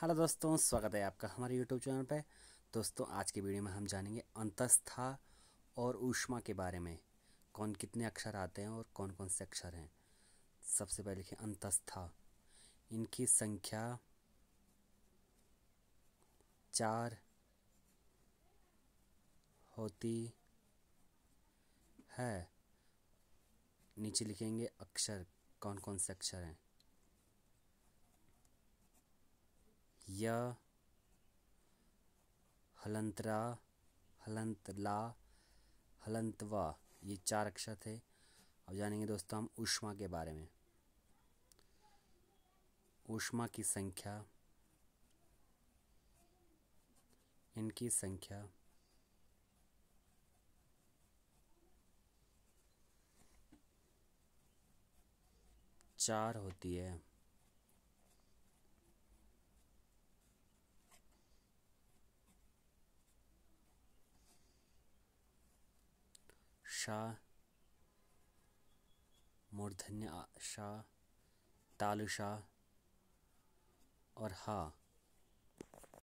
hello दोस्तों स्वागत है आपका हमारे यूट्यूब चैनल पे दोस्तों आज की वीडियो में हम जानेंगे अंतस्था और ऊष्मा के बारे में कौन कितने अक्षर आते हैं और कौन कौन से अक्षर हैं सबसे पहले लिखें अंतस्था इनकी संख्या चार होती है नीचे लिखेंगे अक्षर कौन कौन से अक्षर हैं यह हलंतरा हलंतला हलंतवा ये चार अक्षर थे अब जानेंगे दोस्तों हम ऊष्मा के बारे में ऊष्मा की संख्या इनकी संख्या चार होती है शाह मूर्धन्य शाह तालुशा शाह और हा